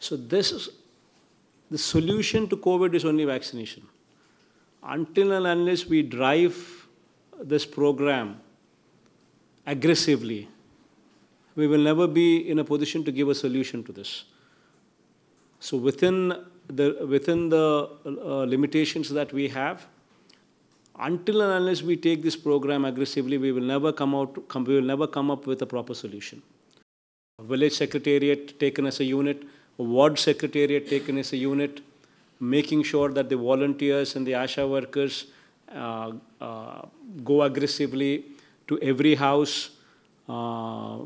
So this is, the solution to COVID is only vaccination. Until and unless we drive this program aggressively, we will never be in a position to give a solution to this. So within the, within the uh, limitations that we have, until and unless we take this program aggressively, we will never come out. Come, we will never come up with a proper solution. Village secretariat taken as a unit ward secretariat taken as a unit, making sure that the volunteers and the ASHA workers uh, uh, go aggressively to every house, uh,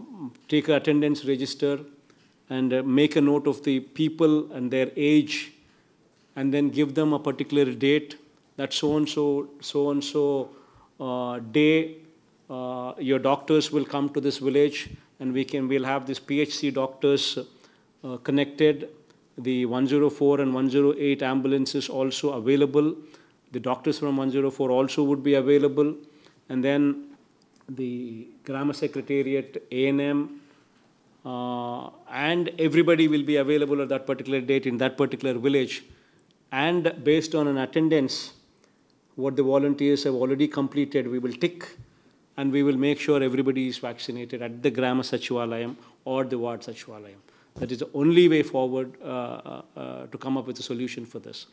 take an attendance register, and uh, make a note of the people and their age, and then give them a particular date that so and so, so and so uh, day, uh, your doctors will come to this village, and we can, we'll have these PHC doctors uh, connected. The 104 and 108 ambulances also available. The doctors from 104 also would be available. And then the Grammar Secretariat, A&M, uh, and everybody will be available at that particular date in that particular village. And based on an attendance, what the volunteers have already completed, we will tick and we will make sure everybody is vaccinated at the grammar Sachivalayam or the Ward Sachivalayam. That is the only way forward uh, uh, uh, to come up with a solution for this.